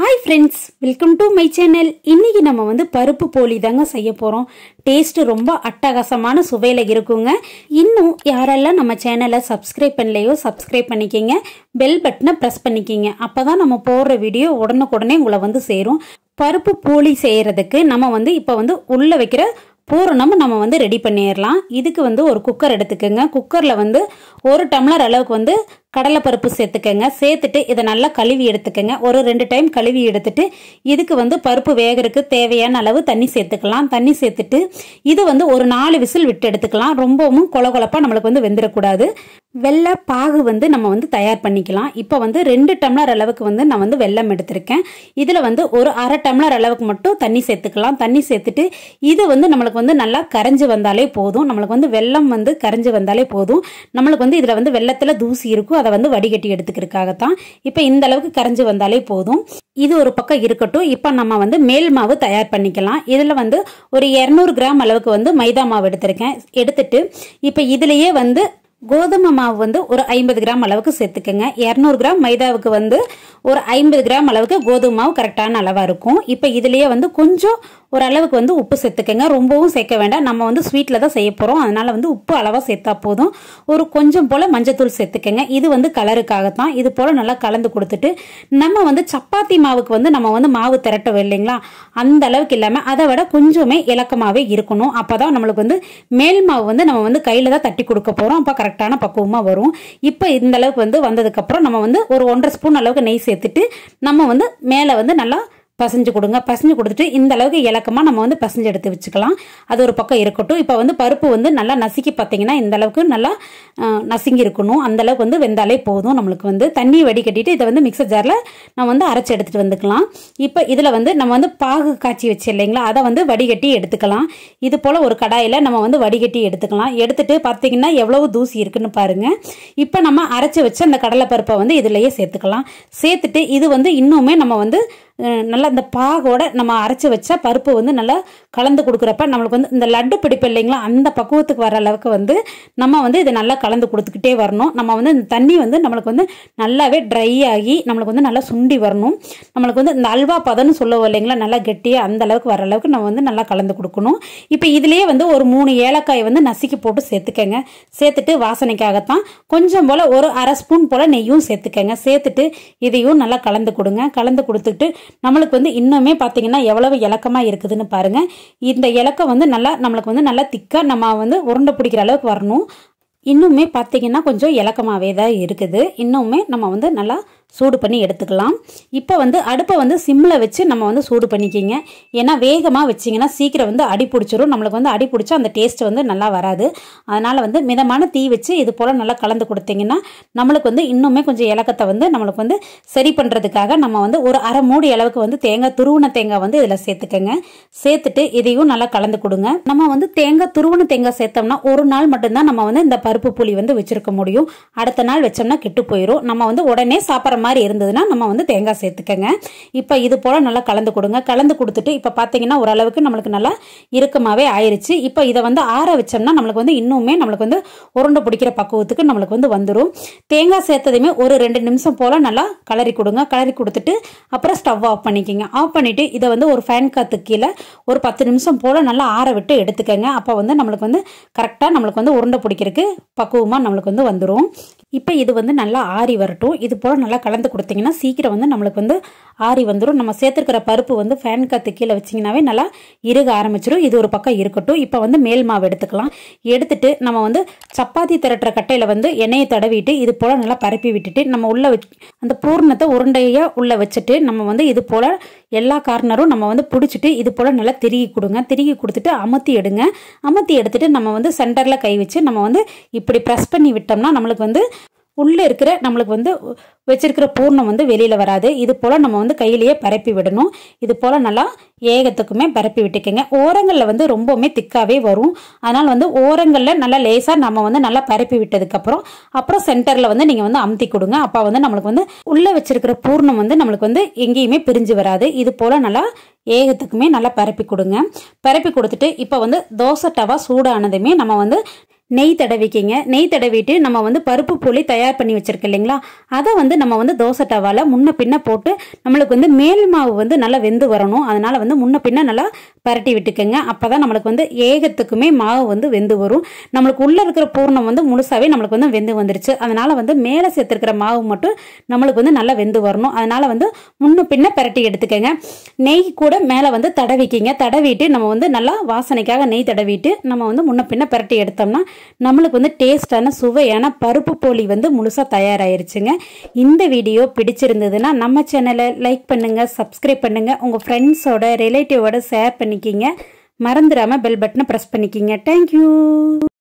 hi friends welcome to my channel இன்றைக்கி நம்ம வந்து பருப்பு போலி தாங்க செய்ய போகிறோம் டேஸ்ட்டு ரொம்ப அட்டகாசமான சுவையில் இருக்குங்க இன்னும் யாரெல்லாம் நம்ம சேனலை சப்ஸ்கிரைப் பண்ணலையோ சப்ஸ்கிரைப் பண்ணிக்கிங்க பெல் பட்டனை ப்ரெஸ் பண்ணிக்கிங்க அப்போ தான் நம்ம போடுற வீடியோ உடனுக்குடனே உங்களை வந்து சேரும் பருப்பு போலி செய்கிறதுக்கு நம்ம வந்து இப்போ வந்து உள்ளே வைக்கிற பூரணம் நம்ம வந்து ரெடி பண்ணிடலாம் இதுக்கு வந்து ஒரு குக்கர் எடுத்துக்கோங்க குக்கரில் வந்து ஒரு டம்ளர் அளவுக்கு வந்து கடலைப்பருப்பு சேர்த்துக்கோங்க சேர்த்துட்டு இதை நல்லா கழுவி எடுத்துக்கோங்க ஒரு ரெண்டு டைம் கழுவி எடுத்துட்டு இதுக்கு வந்து பருப்பு வேகிறதுக்கு தேவையான அளவு தண்ணி சேர்த்துக்கலாம் தண்ணி சேர்த்துட்டு இது வந்து ஒரு நாலு விசில் விட்டு எடுத்துக்கலாம் ரொம்பவும் கொல நம்மளுக்கு வந்து வெந்துடக்கூடாது வெள்ளை பாகு வந்து நம்ம வந்து தயார் பண்ணிக்கலாம் இப்போ வந்து ரெண்டு டம்ளர் அளவுக்கு வந்து நான் வந்து வெள்ளம் எடுத்திருக்கேன் இதில் வந்து ஒரு அரை டம்ளர் அளவுக்கு மட்டும் தண்ணி சேர்த்துக்கலாம் தண்ணி சேர்த்துட்டு இது வந்து நம்மளுக்கு வந்து நல்லா கரைஞ்சி வந்தாலே போதும் நம்மளுக்கு வந்து வெள்ளம் வந்து கரைஞ்சி வந்தாலே போதும் நம்மளுக்கு வந்து இதில் வந்து வெள்ளத்தில் தூசி இருக்கும் அதை வந்து வடிகட்டி எடுத்துக்கிறதுக்காகத்தான் இப்போ இந்த அளவுக்கு கரைஞ்சி வந்தாலே போதும் இது ஒரு பக்கம் இருக்கட்டும் இப்போ நம்ம வந்து மேல் மாவு தயார் பண்ணிக்கலாம் இதில் வந்து ஒரு இரநூறு கிராம் அளவுக்கு வந்து மைதா மாவு எடுத்திருக்கேன் எடுத்துட்டு இப்போ இதுலேயே வந்து கோதுமை மாவு வந்து ஒரு ஐம்பது கிராம் அளவுக்கு சேர்த்துக்கோங்க இரநூறு கிராம் மைதாவுக்கு வந்து ஒரு ஐம்பது கிராம் அளவுக்கு கோதுமை மாவு கரெக்டான அளவாக இருக்கும் இப்போ இதுலேயே வந்து கொஞ்சம் ஒரு அளவுக்கு வந்து உப்பு சேர்த்துக்கோங்க ரொம்பவும் சேர்க்க வேண்டாம் நம்ம வந்து ஸ்வீட்டில் தான் செய்ய போகிறோம் அதனால் வந்து உப்பு அளவாக சேர்த்தா போதும் ஒரு கொஞ்சம் போல் மஞ்சத்தூள் சேர்த்துக்கோங்க இது வந்து கலருக்காகத்தான் இது போல் நல்லா கலந்து கொடுத்துட்டு நம்ம வந்து சப்பாத்தி மாவுக்கு வந்து நம்ம வந்து மாவு திரட்டவும் இல்லைங்களா அந்த அளவுக்கு இல்லாமல் அதை விட கொஞ்சமே இலக்கமாகவே இருக்கணும் அப்போ தான் நம்மளுக்கு வந்து மேல் மாவு வந்து நம்ம வந்து கையில் தான் தட்டி கொடுக்க போகிறோம் அப்போ கரெக்டாக கரெக்டான பக்குவமாக வரும் இப்போ இந்த அளவுக்கு வந்து வந்ததுக்கப்புறம் நம்ம வந்து ஒரு ஒன்றரை ஸ்பூன் அளவுக்கு நெய் சேர்த்துட்டு நம்ம வந்து மேலே வந்து நல்லா பசைஞ்சு கொடுங்க பசைஞ்சு கொடுத்துட்டு இந்த அளவுக்கு இலக்கமாக நம்ம வந்து பசைஞ்சு எடுத்து வச்சுக்கலாம் அது ஒரு பக்கம் இருக்கட்டும் இப்போ வந்து பருப்பு வந்து நல்லா நசுக்கி பார்த்தீங்கன்னா இந்த அளவுக்கு நல்லா நசுங்கி இருக்கணும் அந்த அளவுக்கு வந்து வெந்தாலே போதும் நம்மளுக்கு வந்து தண்ணி வடிகட்டிட்டு இதை வந்து மிக்சர் ஜாரில் நம்ம வந்து அரைச்சி எடுத்துகிட்டு வந்துக்கலாம் இப்போ இதில் வந்து நம்ம வந்து பாகு காய்ச்சி வச்சு இல்லைங்களா அதை வந்து வடிகட்டி எடுத்துக்கலாம் இது போல் ஒரு கடாயில் நம்ம வந்து வடிகட்டி எடுத்துக்கலாம் எடுத்துட்டு பார்த்தீங்கன்னா எவ்வளவு தூசி இருக்குன்னு பாருங்கள் இப்போ நம்ம அரைச்சி வச்சு அந்த கடலை பருப்பை வந்து இதுலயே சேர்த்துக்கலாம் சேர்த்துட்டு இது வந்து இன்னுமே நம்ம வந்து நல்லா இந்த பாகோட நம்ம அரைச்சி வச்சா பருப்பு வந்து நல்லா கலந்து கொடுக்குறப்ப நம்மளுக்கு வந்து இந்த லட்டு பிடிப்பு இல்லைங்களா அந்த பக்குவத்துக்கு வர அளவுக்கு வந்து நம்ம வந்து இதை நல்லா கலந்து கொடுத்துக்கிட்டே வரணும் நம்ம வந்து இந்த தண்ணி வந்து நம்மளுக்கு வந்து நல்லாவே ட்ரை ஆகி நம்மளுக்கு வந்து நல்லா சுண்டி வரணும் நம்மளுக்கு வந்து இந்த அல்வா பதம்னு சொல்லுவோம் இல்லைங்களா நல்லா கெட்டியாக அந்த அளவுக்கு வர அளவுக்கு நம்ம வந்து நல்லா கலந்து கொடுக்கணும் இப்போ இதுலேயே வந்து ஒரு மூணு ஏலக்காய் வந்து நசுக்கி போட்டு சேர்த்துக்கங்க சேர்த்துட்டு வாசனைக்காகத்தான் கொஞ்சம் போல் ஒரு அரை ஸ்பூன் போல் நெய்யும் சேர்த்துக்கங்க சேர்த்துட்டு இதையும் நல்லா கலந்து கொடுங்க கலந்து கொடுத்துட்டு நம்மளுக்கு வந்து இன்னுமே பார்த்தீங்கன்னா எவ்வளவு இலக்கமாக இருக்குதுன்னு பாருங்கள் இந்த இலக்கம் வந்து நல்லா நம்மளுக்கு வந்து நல்லா திக்காக நம்ம வந்து உருண்டை பிடிக்கிற அளவுக்கு வரணும் இன்னுமே பார்த்தீங்கன்னா கொஞ்சம் இலக்கமாகவே தான் இருக்குது இன்னுமே நம்ம வந்து நல்லா சூடு பண்ணி எடுத்துக்கலாம் இப்போ வந்து அடுப்பை வந்து சிம்மில் வச்சு நம்ம வந்து சூடு பண்ணிக்கிங்க ஏன்னா வேகமாக வச்சிங்கன்னா சீக்கிரம் வந்து அடி பிடிச்சிரும் நம்மளுக்கு வந்து அடி பிடிச்சா அந்த டேஸ்ட் வந்து நல்லா வராது அதனால் வந்து மிதமான தீ வச்சு இது போல் நல்லா கலந்து கொடுத்தீங்கன்னா நம்மளுக்கு வந்து இன்னுமே கொஞ்சம் இலக்கத்தை வந்து நம்மளுக்கு வந்து சரி பண்ணுறதுக்காக நம்ம வந்து ஒரு அரை மூடி அளவுக்கு வந்து தேங்காய் துருவன தேங்காய் வந்து இதில் சேர்த்துக்கோங்க சேர்த்துட்டு இதையும் நல்லா கலந்து கொடுங்க நம்ம வந்து தேங்காய் துருவன தேங்காய் சேர்த்தோம்னா ஒரு நாள் மட்டும்தான் நம்ம வந்து இந்த பருப்பு புளி வந்து வச்சுருக்க முடியும் அடுத்த நாள் வச்சோம்னா கெட்டு போயிடும் நம்ம வந்து உடனே சாப்பிட்ற கலக்கிற மாதிரி இருந்ததுன்னா நம்ம வந்து தேங்காய் சேர்த்துக்கங்க இப்போ இது போல் நல்லா கலந்து கொடுங்க கலந்து கொடுத்துட்டு இப்போ பார்த்தீங்கன்னா ஓரளவுக்கு நம்மளுக்கு நல்லா இறுக்கமாகவே ஆயிடுச்சு இப்போ இதை வந்து ஆற வச்சோம்னா நம்மளுக்கு வந்து இன்னுமே நம்மளுக்கு வந்து உருண்டை பிடிக்கிற பக்குவத்துக்கு நம்மளுக்கு வந்து வந்துடும் தேங்காய் சேர்த்ததுமே ஒரு ரெண்டு நிமிஷம் போல் நல்லா கலரி கொடுங்க கலரி கொடுத்துட்டு அப்புறம் ஸ்டவ் ஆஃப் பண்ணிக்கோங்க ஆஃப் பண்ணிவிட்டு இதை வந்து ஒரு ஃபேன் காற்று கீழே ஒரு பத்து நிமிஷம் போல் நல்லா ஆற விட்டு எடுத்துக்கோங்க அப்போ வந்து நம்மளுக்கு வந்து கரெக்டாக நம்மளுக்கு வந்து உருண்டை பிடிக்கிறதுக்கு பக்குவமாக நம்மளுக்கு வந்து வந்துடும் இப்போ இது வந்து நல்லா ஆறி வரட்டும் இது போல் நல்லா கலந்து கொடுத்திங்கன்னா சீக்கிரம் வந்து நம்மளுக்கு வந்து ஆறி வந்துடும் நம்ம சேர்த்துருக்கிற பருப்பு வந்து ஃபேன் காற்று கீழே வச்சிங்கனாவே நல்லா இறுக ஆரம்பிச்சிடும் இது ஒரு பக்கம் இருக்கட்டும் இப்போ வந்து மேல் மாவு எடுத்துக்கலாம் எடுத்துட்டு நம்ம வந்து சப்பாத்தி திரட்டுற கட்டையில் வந்து எண்ணெயை தடவிட்டு இது போல் நல்லா பரப்பி விட்டுட்டு நம்ம உள்ளே வச் அந்த பூர்ணத்தை உருண்டையாக உள்ளே வச்சுட்டு நம்ம வந்து இது போல் எல்லா கார்னரும் நம்ம வந்து பிடிச்சிட்டு இது போல் நல்லா திருகி கொடுங்க திருகி கொடுத்துட்டு அமுத்தி எடுங்க அமுத்தி எடுத்துட்டு நம்ம வந்து சென்டரில் கை வச்சு நம்ம வந்து இப்படி ப்ரெஸ் பண்ணி விட்டோம்னா நம்மளுக்கு வந்து உள்ளே இருக்கிற நம்மளுக்கு வந்து வச்சிருக்கிற பூர்ணம் வந்து வெளியில் வராது இது போல் நம்ம வந்து கையிலேயே பரப்பி விடணும் இது போல் நல்லா ஏகத்துக்குமே பரப்பி விட்டுக்கோங்க ஓரங்களில் வந்து ரொம்பவுமே திக்காகவே வரும் அதனால் வந்து ஓரங்களில் நல்லா லேசாக நம்ம வந்து நல்லா பரப்பி விட்டதுக்கப்புறம் அப்புறம் சென்டரில் வந்து நீங்கள் வந்து அமுத்தி கொடுங்க அப்போ வந்து நம்மளுக்கு வந்து உள்ளே வச்சிருக்கிற பூர்ணம் வந்து நம்மளுக்கு வந்து எங்கேயுமே பிரிஞ்சு வராது இது போல் நல்லா ஏகத்துக்குமே நல்லா பரப்பி கொடுங்க பரப்பி கொடுத்துட்டு இப்போ வந்து தோசை டவா சூடானதுமே நம்ம வந்து நெய் தடவிக்கிங்க நெய் தடவிட்டு நம்ம வந்து பருப்பு புளி தயார் பண்ணி வச்சுருக்கோம் இல்லைங்களா அதை வந்து நம்ம வந்து தோசை டவாவில் முன்ன பின்ன போட்டு நம்மளுக்கு வந்து மேல் மாவு வந்து நல்லா வெந்து வரணும் அதனால் வந்து முன்ன பின்ன நல்லா பரட்டி விட்டுக்கோங்க அப்போ தான் நம்மளுக்கு வந்து ஏகத்துக்குமே மாவு வந்து வெந்து வரும் நம்மளுக்கு உள்ளே இருக்கிற பூர்ணம் வந்து முழுசாகவே நம்மளுக்கு வந்து வெந்து வந்துருச்சு அதனால் வந்து மேலே சேர்த்துருக்கிற மாவு மட்டும் நம்மளுக்கு வந்து நல்லா வெந்து வரணும் அதனால் வந்து முன்ன பின்ன பரட்டி எடுத்துக்கோங்க நெய் கூட மேலே வந்து தடவிக்கிங்க தடவிட்டு நம்ம வந்து நல்லா வாசனைக்காக நெய் தடவிட்டு நம்ம வந்து முன்ன பின்ன பரட்டி எடுத்தோம்னா நம்மளுக்கு வந்து டேஸ்டான சுவையான பருப்பு போலி வந்து முழுசாக தயாராகிருச்சுங்க இந்த வீடியோ பிடிச்சிருந்ததுன்னா நம்ம சேனலை லைக் பண்ணுங்கள் சப்ஸ்கிரைப் பண்ணுங்கள் உங்கள் ஃப்ரெண்ட்ஸோட ரிலேட்டிவோட ஷேர் பண்ணிக்கிங்க மறந்துடாமல் பெல் பட்டனை ப்ரெஸ் பண்ணிக்கிங்க தேங்க்யூ